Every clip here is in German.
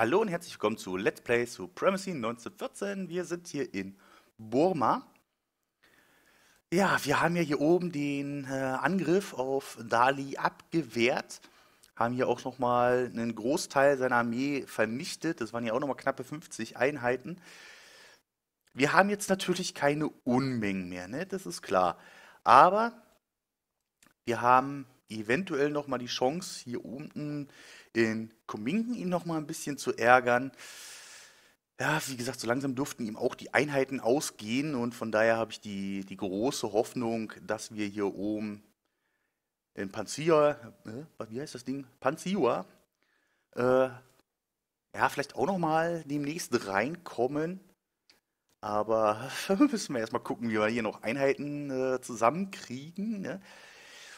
Hallo und herzlich willkommen zu Let's Play Supremacy 1914. Wir sind hier in Burma. Ja, wir haben ja hier oben den äh, Angriff auf Dali abgewehrt. Haben hier auch nochmal einen Großteil seiner Armee vernichtet. Das waren ja auch nochmal knappe 50 Einheiten. Wir haben jetzt natürlich keine Unmengen mehr, ne? das ist klar. Aber wir haben eventuell nochmal die Chance, hier unten in Kuminken ihn noch mal ein bisschen zu ärgern. Ja, wie gesagt, so langsam durften ihm auch die Einheiten ausgehen und von daher habe ich die, die große Hoffnung, dass wir hier oben in Panzia, äh, wie heißt das Ding? Panzia, äh, ja, vielleicht auch nochmal demnächst reinkommen. Aber müssen wir erstmal gucken, wie wir hier noch Einheiten äh, zusammenkriegen. Ne?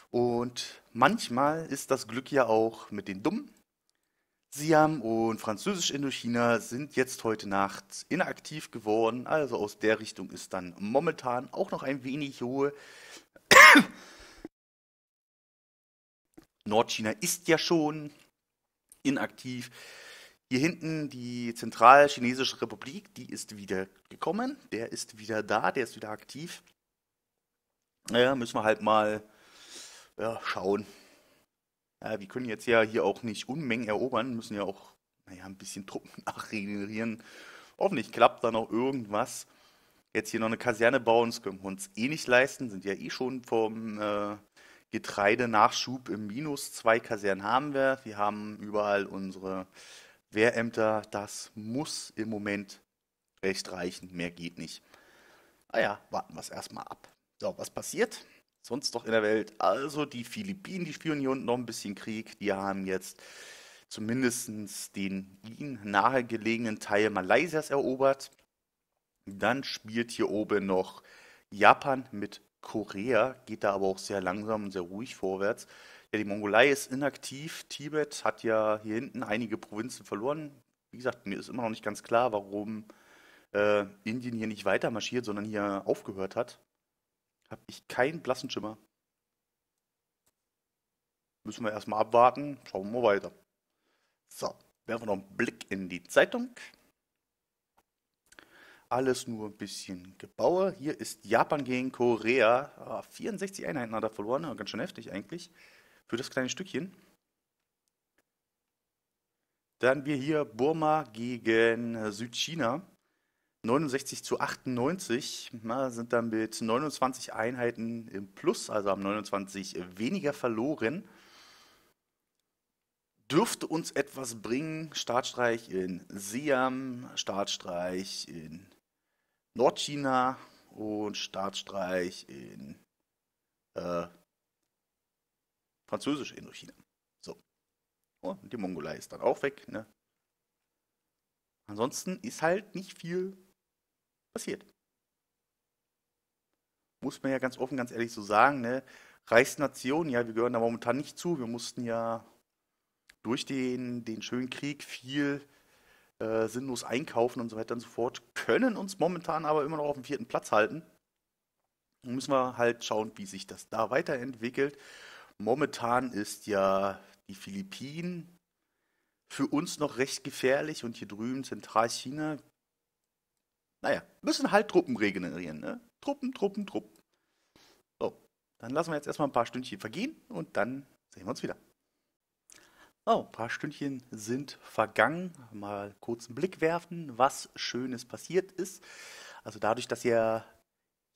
Und manchmal ist das Glück ja auch mit den Dummen. Siam und Französisch Indochina sind jetzt heute Nacht inaktiv geworden. Also aus der Richtung ist dann momentan auch noch ein wenig Ruhe. Nordchina ist ja schon inaktiv. Hier hinten die Zentralchinesische Republik, die ist wieder gekommen. Der ist wieder da, der ist wieder aktiv. Naja, müssen wir halt mal ja, schauen, ja, äh, wir können jetzt ja hier auch nicht Unmengen erobern, müssen ja auch, naja, ein bisschen Truppen nachregenerieren. Hoffentlich klappt da noch irgendwas. Jetzt hier noch eine Kaserne bauen, das können wir uns eh nicht leisten, sind ja eh schon vom äh, Getreidenachschub im Minus. Zwei Kasernen haben wir, wir haben überall unsere Wehrämter, das muss im Moment recht reichen, mehr geht nicht. Naja, ah warten wir es erstmal ab. So, was passiert? sonst noch in der Welt. Also die Philippinen, die spielen hier unten noch ein bisschen Krieg. Die haben jetzt zumindest den ihnen nahegelegenen Teil Malaysias erobert. Dann spielt hier oben noch Japan mit Korea, geht da aber auch sehr langsam und sehr ruhig vorwärts. Ja, die Mongolei ist inaktiv. Tibet hat ja hier hinten einige Provinzen verloren. Wie gesagt, mir ist immer noch nicht ganz klar, warum äh, Indien hier nicht weiter marschiert, sondern hier aufgehört hat habe ich keinen blassen Schimmer. Müssen wir erstmal abwarten, schauen wir mal weiter. So, werfen wir noch einen Blick in die Zeitung. Alles nur ein bisschen Gebaue. Hier ist Japan gegen Korea. Ah, 64 Einheiten hat er verloren, ganz schön heftig eigentlich. Für das kleine Stückchen. Dann wir hier Burma gegen äh, Südchina. 69 zu 98 na, sind dann mit 29 Einheiten im Plus, also haben 29 weniger verloren. Dürfte uns etwas bringen, Startstreich in Siam, Startstreich in Nordchina und Startstreich in äh, französisch Indochina. So. Oh, die Mongolei ist dann auch weg, ne? Ansonsten ist halt nicht viel passiert. Muss man ja ganz offen, ganz ehrlich so sagen, ne? Reichsnation, ja, wir gehören da momentan nicht zu. Wir mussten ja durch den, den schönen Krieg viel äh, sinnlos einkaufen und so weiter und so fort, können uns momentan aber immer noch auf dem vierten Platz halten. Und müssen wir halt schauen, wie sich das da weiterentwickelt. Momentan ist ja die Philippinen für uns noch recht gefährlich und hier drüben Zentralchina naja, müssen halt Truppen regenerieren, ne? Truppen, Truppen, Truppen. So, dann lassen wir jetzt erstmal ein paar Stündchen vergehen und dann sehen wir uns wieder. So, ein paar Stündchen sind vergangen. Mal kurz einen Blick werfen, was Schönes passiert ist. Also dadurch, dass ja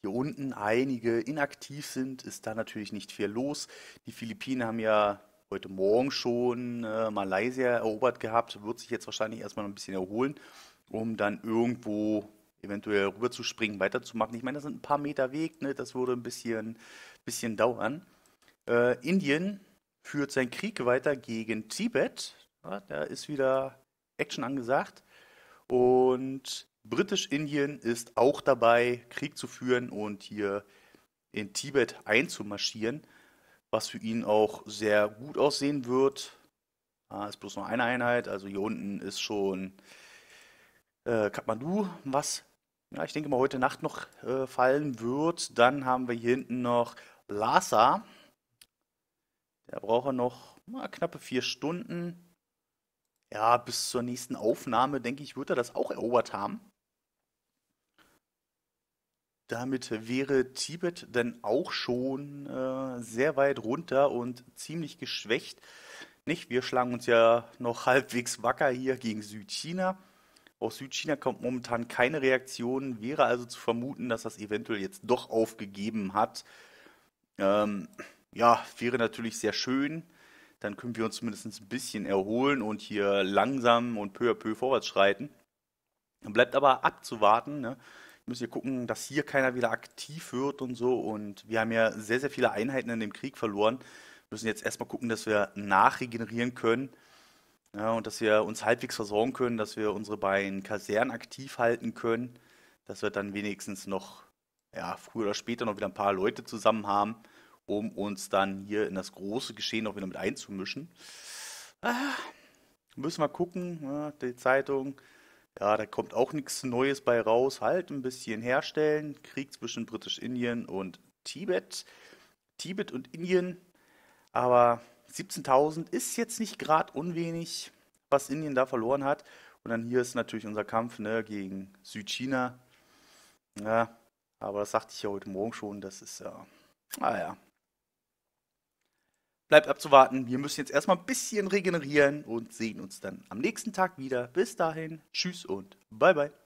hier unten einige inaktiv sind, ist da natürlich nicht viel los. Die Philippinen haben ja heute Morgen schon äh, Malaysia erobert gehabt, wird sich jetzt wahrscheinlich erstmal ein bisschen erholen, um dann irgendwo eventuell rüber zu springen, weiterzumachen. Ich meine, das sind ein paar Meter Weg, ne? das würde ein bisschen, bisschen dauern. Äh, Indien führt seinen Krieg weiter gegen Tibet. Ja, da ist wieder Action angesagt. Und Britisch-Indien ist auch dabei, Krieg zu führen und hier in Tibet einzumarschieren, was für ihn auch sehr gut aussehen wird. Ah, ist bloß noch eine Einheit, also hier unten ist schon äh, Kathmandu, was ja, ich denke mal heute Nacht noch äh, fallen wird. Dann haben wir hier hinten noch Lhasa. Der braucht noch na, knappe vier Stunden. Ja, bis zur nächsten Aufnahme, denke ich, wird er das auch erobert haben. Damit wäre Tibet dann auch schon äh, sehr weit runter und ziemlich geschwächt. Nicht, wir schlagen uns ja noch halbwegs wacker hier gegen Südchina. Aus Südchina kommt momentan keine Reaktion. Wäre also zu vermuten, dass das eventuell jetzt doch aufgegeben hat. Ähm, ja, wäre natürlich sehr schön. Dann können wir uns zumindest ein bisschen erholen und hier langsam und peu à peu vorwärts schreiten. Bleibt aber abzuwarten. Ne? Müssen wir gucken, dass hier keiner wieder aktiv wird und so. Und wir haben ja sehr, sehr viele Einheiten in dem Krieg verloren. Wir Müssen jetzt erstmal gucken, dass wir nachregenerieren können. Ja, und dass wir uns halbwegs versorgen können, dass wir unsere beiden Kasernen aktiv halten können, dass wir dann wenigstens noch ja, früher oder später noch wieder ein paar Leute zusammen haben, um uns dann hier in das große Geschehen auch wieder mit einzumischen. Ah, müssen wir gucken, ja, die Zeitung. Ja, da kommt auch nichts Neues bei raus. Halt ein bisschen herstellen. Krieg zwischen Britisch-Indien und Tibet. Tibet und Indien. Aber 17.000 ist jetzt nicht gerade unwenig, was Indien da verloren hat. Und dann hier ist natürlich unser Kampf ne, gegen Südchina. Ja, aber das sagte ich ja heute Morgen schon, das ist ja. Äh, ah ja. Bleibt abzuwarten. Wir müssen jetzt erstmal ein bisschen regenerieren und sehen uns dann am nächsten Tag wieder. Bis dahin, tschüss und bye bye.